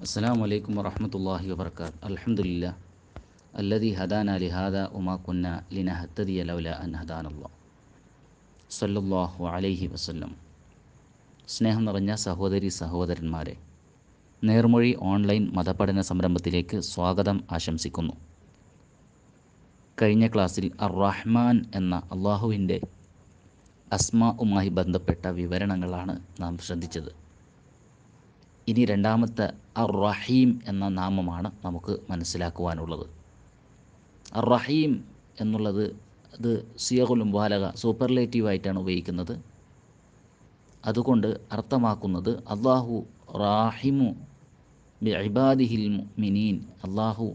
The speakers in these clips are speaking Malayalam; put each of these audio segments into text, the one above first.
السلام عليكم ورحمة الله وبركاته الحمد لله الذي هدانا لهذا وما كنا لنهتدي لولا أن هدانا الله صلى الله عليه وسلم സ്നേഹം നിറഞ്ഞ സഹോദരി സഹോദരന്മാരെ നേർമൊഴി ഓൺലൈൻ മതപഠന സംരംഭത്തിലേക്ക് സ്വാഗതം ആശംസിക്കുന്നു കഴിഞ്ഞ ക്ലാസ്സിൽ അർ റഹ്മാൻ എന്ന അള്ളാഹുവിൻ്റെ അസ്മാവുമായി ബന്ധപ്പെട്ട വിവരണങ്ങളാണ് നാം ശ്രദ്ധിച്ചത് ഇനി രണ്ടാമത്തെ അർ റഹീം എന്ന നാമമാണ് നമുക്ക് മനസ്സിലാക്കുവാനുള്ളത് അർ റഹീം എന്നുള്ളത് അത് സിയഹുലും ബാലക സൂപ്പർലേറ്റീവായിട്ടാണ് ഉപയോഗിക്കുന്നത് അതുകൊണ്ട് അർത്ഥമാക്കുന്നത് അള്ളാഹു റാഹിമു ഇബാദിഹിൽ മിനീൻ അള്ളാഹു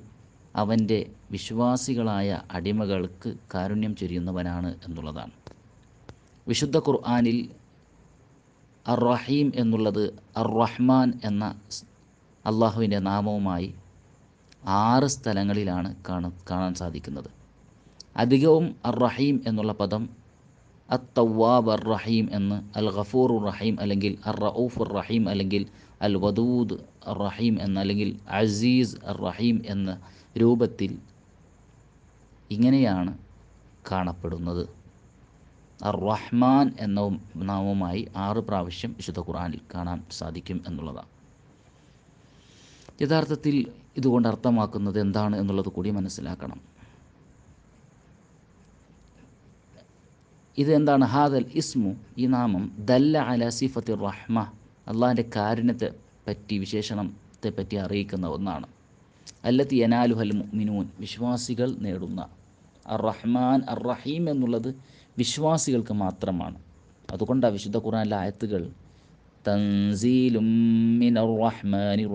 അവൻ്റെ വിശ്വാസികളായ അടിമകൾക്ക് കാരുണ്യം ചൊരിയുന്നവനാണ് എന്നുള്ളതാണ് വിശുദ്ധ ഖുർആാനിൽ അർ റഹീം എന്നുള്ളത് അർറഹ്മാൻ എന്ന അള്ളാഹുവിൻ്റെ നാമവുമായി ആറ് സ്ഥലങ്ങളിലാണ് കാണ കാണാൻ സാധിക്കുന്നത് അധികവും അർ റഹീം എന്നുള്ള പദം അത്ത് തവാബ് റഹീം എന്ന് അൽ ഖഫൂർ റഹീം അല്ലെങ്കിൽ അർ റഊഫ് റഹീം അല്ലെങ്കിൽ അൽ വദൂദ് റഹീം എന്ന അല്ലെങ്കിൽ അസീസ് അർ റഹീം എന്ന രൂപത്തിൽ ഇങ്ങനെയാണ് കാണപ്പെടുന്നത് അർ റഹ്മാൻ എന്ന നാമവുമായി ആറ് പ്രാവശ്യം വിശുദ്ധ ഖുറാനിൽ കാണാൻ സാധിക്കും എന്നുള്ളതാണ് യഥാർത്ഥത്തിൽ ഇതുകൊണ്ട് അർത്ഥമാക്കുന്നത് എന്താണ് എന്നുള്ളത് കൂടി മനസ്സിലാക്കണം ഇത് എന്താണ് ഹാദൽ ഇസ്മു ഈ നാമം ദല്ല അല സിഫത്തി റഹ്മ അള്ളാഹിൻ്റെ കാരുണ്യത്തെ പറ്റി വിശേഷണത്തെ പറ്റി അറിയിക്കുന്ന ഒന്നാണ് അല്ലത്തി എനാലുഹൽ മിനൂൻ വിശ്വാസികൾ നേടുന്ന അർ റഹ്മാൻ അർ റഹീം എന്നുള്ളത് വിശ്വാസികൾക്ക് മാത്രമാണ് അതുകൊണ്ടാണ് വിശുദ്ധ ഖുറാനിലെ ആയത്തുകൾ തൻസീലും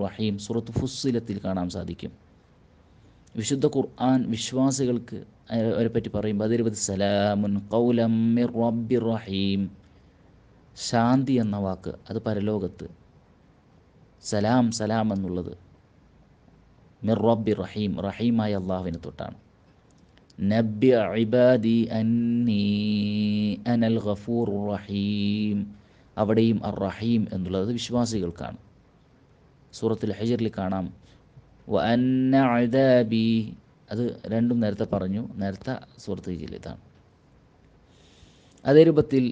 റഹീം സുറത്ത് ഫുസ്സിലത്തിൽ കാണാൻ സാധിക്കും വിശുദ്ധ ഖുർആൻ വിശ്വാസികൾക്ക് പറ്റി പറയുമ്പോൾ അതിരുപത് സലാമുൻ കൗലം റബ്ബി റഹീം ശാന്തി എന്ന വാക്ക് അത് പരലോകത്ത് സലാം സലാം എന്നുള്ളത് മിർ റബ്ബി റഹീം റഹീമായ അള്ളാഹുവിനെ തൊട്ടാണ് നബ്യ ഇബാദി അന്നി അനൽ ഗഫൂർ റഹീം അവിടെയും അർ റഹീം എന്നുള്ളത് വിശ്വാസികൾക്കാണ് സൂറത്തിൽ ഹജറിൽ കാണാം വ അന്ന അദാബി അത് രണ്ടും നേരത്തെ പറഞ്ഞു നേരത്തെ സൂറത്ത് ഇതാണ് അതേ രൂപത്തിൽ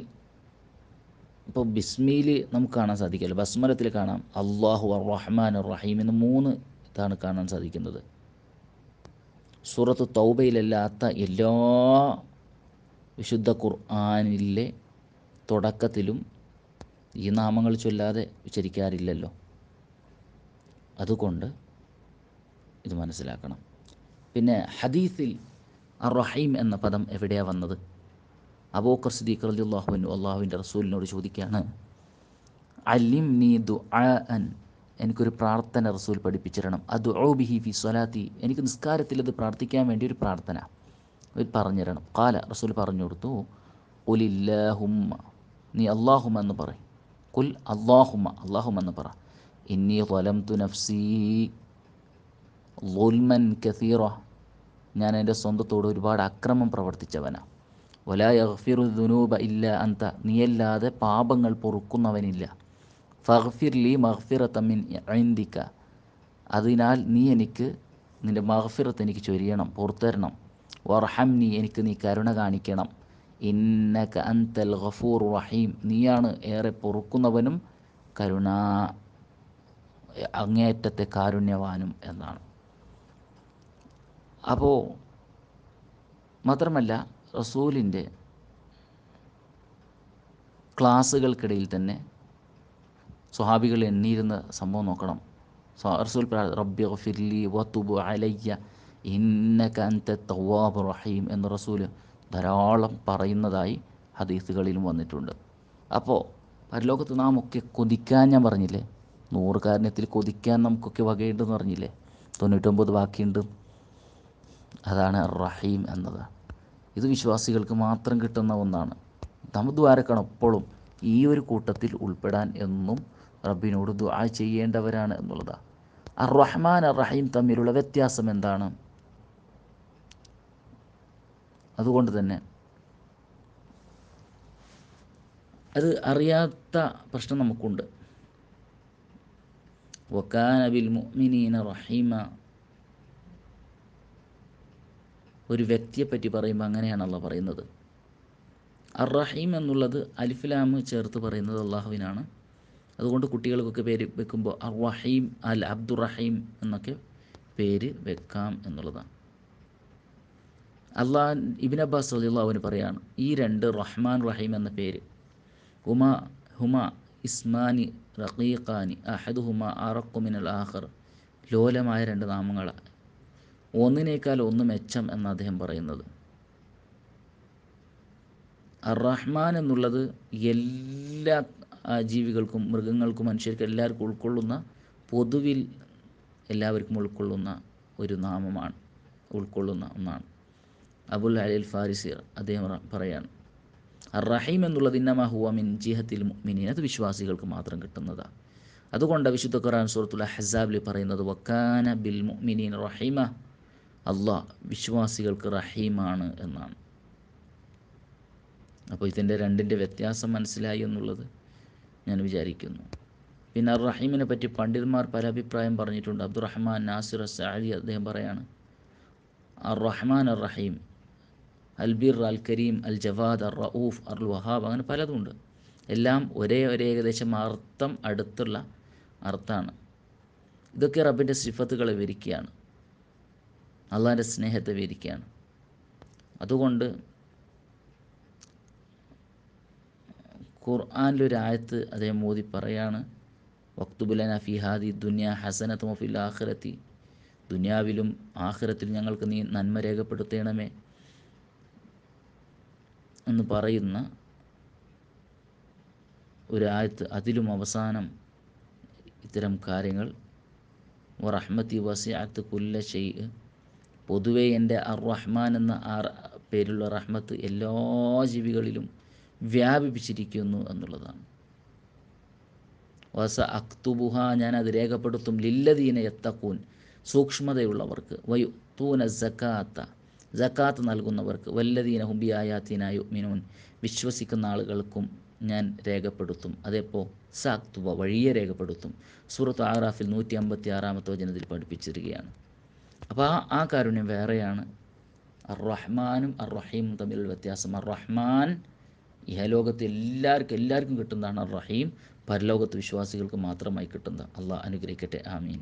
ഇപ്പോൾ ബിസ്മിയിൽ നമുക്ക് കാണാൻ സാധിക്കില്ല ബസ്മലത്തിൽ കാണാം അള്ളാഹു അർ റഹ്മാൻ റഹീം എന്ന് മൂന്ന് ഇതാണ് കാണാൻ സാധിക്കുന്നത് സൂറത്ത് തൗബയിലല്ലാത്ത എല്ലാ വിശുദ്ധ ഖുർആാനിലെ തുടക്കത്തിലും ഈ നാമങ്ങൾ ചൊല്ലാതെ ഉച്ചരിക്കാറില്ലല്ലോ അതുകൊണ്ട് ഇത് മനസ്സിലാക്കണം പിന്നെ ഹദീസിൽ അറഹീം എന്ന പദം എവിടെയാണ് വന്നത് അബോക്കർ സിദ്ദീഖ് അലി അള്ളാഹുവിൻ അള്ളാഹുവിൻ്റെ റസൂലിനോട് ചോദിക്കുകയാണ് അലിം നീ ദു അൻ എനിക്കൊരു പ്രാർത്ഥന റസൂൽ പഠിപ്പിച്ചിരണം അത് ഓ ബിഹി ഫി സ്വലാത്തി എനിക്ക് നിസ്കാരത്തിൽ അത് പ്രാർത്ഥിക്കാൻ വേണ്ടി ഒരു പ്രാർത്ഥന പറഞ്ഞു തരണം കാല റസൂൽ പറഞ്ഞു കൊടുത്തു ഒലില്ലാഹുമ്മ നീ അള്ളാഹുമ എന്ന് പറയും കുൽ അള്ളാഹുമ അള്ളാഹുമ എന്ന് പറ ഇന്നി വലം തു നഫ്സി ലുൽമൻ കസീറ ഞാൻ എൻ്റെ സ്വന്തത്തോട് ഒരുപാട് അക്രമം പ്രവർത്തിച്ചവനാ വലാ യഹ്ഫിറു ഇല്ല അന്ത നീയല്ലാതെ പാപങ്ങൾ പൊറുക്കുന്നവനില്ല ഫഹ്ഫിർ ലി മഹ്ഫിറ തമ്മിൻ ഐന്തിക്ക അതിനാൽ നീ എനിക്ക് നിൻ്റെ മഹ്ഫിറത്ത് എനിക്ക് ചൊരിയണം പുറത്തരണം വർഹം നീ എനിക്ക് നീ കരുണ കാണിക്കണം ഇന്നക അന്തൽ ഗഫൂർ റഹീം നീയാണ് ഏറെ പൊറുക്കുന്നവനും കരുണ അങ്ങേയറ്റത്തെ കാരുണ്യവാനും എന്നാണ് അപ്പോൾ മാത്രമല്ല റസൂലിൻ്റെ ക്ലാസ്സുകൾക്കിടയിൽ തന്നെ സ്വഹാബികൾ എണ്ണീരുന്ന സംഭവം നോക്കണം റസൂൽ റബ്ബി ഫിർലി വതുബു അലയ്യ ഇന്നക അൻത തവാബ് റഹീം എന്ന റസൂൽ ധാരാളം പറയുന്നതായി ഹദീസുകളിലും വന്നിട്ടുണ്ട് അപ്പോൾ പരലോകത്ത് നാം ഒക്കെ കൊതിക്കാൻ ഞാൻ പറഞ്ഞില്ലേ നൂറ് കൊതിക്കാൻ നമുക്കൊക്കെ വകയുണ്ടെന്ന് പറഞ്ഞില്ലേ തൊണ്ണൂറ്റൊമ്പത് ബാക്കിയുണ്ട് അതാണ് റഹീം എന്നത് ഇത് വിശ്വാസികൾക്ക് മാത്രം കിട്ടുന്ന ഒന്നാണ് നമ്മൾ എപ്പോഴും ഈ ഒരു കൂട്ടത്തിൽ ഉൾപ്പെടാൻ എന്നും റബ്ബിനോട് ദുആ ചെയ്യേണ്ടവരാണ് എന്നുള്ളതാണ് അർ റഹ്മാൻ അർ റഹീം തമ്മിലുള്ള വ്യത്യാസം എന്താണ് അതുകൊണ്ട് തന്നെ അത് അറിയാത്ത പ്രശ്നം നമുക്കുണ്ട് വക്കാന ബിൽ മുഅ്മിനീന റഹീമ ഒരു വ്യക്തിയെ പറ്റി പറയുമ്പോൾ അങ്ങനെയാണല്ലോ പറയുന്നത് അർ റഹീം എന്നുള്ളത് ലാം ചേർത്ത് പറയുന്നത് അള്ളാഹുവിനാണ് അതുകൊണ്ട് കുട്ടികൾക്കൊക്കെ പേര് വെക്കുമ്പോൾ അർ റഹീം അൽ അബ്ദുറഹീം എന്നൊക്കെ പേര് വെക്കാം എന്നുള്ളതാണ് അള്ളാൻ ഇബിൻ അബ്ബാസ് അവന് പറയാണ് ഈ രണ്ട് റഹ്മാൻ റഹീം എന്ന പേര് ഹുമ ഹുമ ഇസ്മാനി റഖീഖാനി അഹദ് ഹുമ അൽ ആഹർ ലോലമായ രണ്ട് നാമങ്ങളാണ് ഒന്നിനേക്കാൾ ഒന്ന് മെച്ചം എന്ന് അദ്ദേഹം പറയുന്നത് അർ റഹ്മാൻ എന്നുള്ളത് എല്ലാ ജീവികൾക്കും മൃഗങ്ങൾക്കും മനുഷ്യർക്കും എല്ലാവർക്കും ഉൾക്കൊള്ളുന്ന പൊതുവിൽ എല്ലാവർക്കും ഉൾക്കൊള്ളുന്ന ഒരു നാമമാണ് ഉൾക്കൊള്ളുന്ന ഒന്നാണ് അബുൽ അലിൽ ഫാരിസി അദ്ദേഹം പറയാണ് അറഹീം എന്നുള്ളത് ഇന്നമ ഹുവമിൻ ജിഹത്തിൽ മിനി അത് വിശ്വാസികൾക്ക് മാത്രം കിട്ടുന്നതാണ് അതുകൊണ്ട് വിശുദ്ധ ഖുറാൻ സൂറത്തുൽ ഹസാബിൽ പറയുന്നത് വക്കാന ബിൽ മുഅ്മിനീൻ റഹീമ അള്ളാഹ് വിശ്വാസികൾക്ക് റഹീമാണ് എന്നാണ് അപ്പോൾ ഇതിൻ്റെ രണ്ടിൻ്റെ വ്യത്യാസം മനസ്സിലായി എന്നുള്ളത് ഞാൻ വിചാരിക്കുന്നു പിന്നെ റഹീമിനെ പറ്റി പണ്ഡിതന്മാർ പല അഭിപ്രായം പറഞ്ഞിട്ടുണ്ട് അബ്ദുറഹ്മാൻ നാസിർ സാലി അദ്ദേഹം പറയാണ് അർ റഹ്മാൻ അർ റഹീം അൽ ബിർ അൽ കരീം അൽ ജവാദ് അർ റഊഫ് അർ വഹാബ് അങ്ങനെ പലതുമുണ്ട് എല്ലാം ഒരേ ഒരേ ഏകദേശം അർത്ഥം അടുത്തുള്ള അർത്ഥമാണ് ഇതൊക്കെ റബ്ബിൻ്റെ സിഫത്തുകളെ വിരിക്കുകയാണ് അള്ളാൻ്റെ സ്നേഹത്തെ വിരിക്കുകയാണ് അതുകൊണ്ട് ഖുർആാനിലൊരായത്ത് അദ്ദേഹം മോദി പറയാണ് വക്തുബുലന ഫിഹാദി ദുനിയ ഹസനത്ത് മൊഫിൽ ആഖിറത്തി ദുനിയാവിലും ആഖിറത്തിലും ഞങ്ങൾക്ക് നീ നന്മ രേഖപ്പെടുത്തേണമേ എന്ന് പറയുന്ന ഒരായത്ത് അതിലും അവസാനം ഇത്തരം കാര്യങ്ങൾ റഹ്മത്തി വസിയാത്ത് കുല്ല ഷെയ് പൊതുവെ എൻ്റെ അർ റഹ്മാൻ എന്ന ആ പേരുള്ള റഹ്മത്ത് എല്ലാ ജീവികളിലും വ്യാപിപ്പിച്ചിരിക്കുന്നു എന്നുള്ളതാണ് വസ അക്തുബുഹ ഞാൻ അത് രേഖപ്പെടുത്തും ലില്ലദീന എത്തക്കൂൻ സൂക്ഷ്മതയുള്ളവർക്ക് വയു തൂന ജക്കാത്ത ജക്കാത്ത് നൽകുന്നവർക്ക് വല്ലദീന ഹുബിയായാത്തിനായു മിനൂൻ വിശ്വസിക്കുന്ന ആളുകൾക്കും ഞാൻ രേഖപ്പെടുത്തും അതേപ്പോൾ സാക്തുബ വഴിയെ രേഖപ്പെടുത്തും സൂറത്ത് ആറാഫിൽ നൂറ്റി അമ്പത്തി ആറാമത്തെ വചനത്തിൽ പഠിപ്പിച്ചിരിക്കുകയാണ് അപ്പോൾ ആ ആ കാരുണ്യം വേറെയാണ് അർ റഹ്മാനും അർ റഹീമും തമ്മിലുള്ള വ്യത്യാസം അർ റഹ്മാൻ ഇഹലോകത്ത് എല്ലാവർക്കും എല്ലാവർക്കും കിട്ടുന്നതാണ് റഹീം പരലോകത്ത് വിശ്വാസികൾക്ക് മാത്രമായി കിട്ടുന്നത് അള്ളാഹ് അനുഗ്രഹിക്കട്ടെ ആമീൻ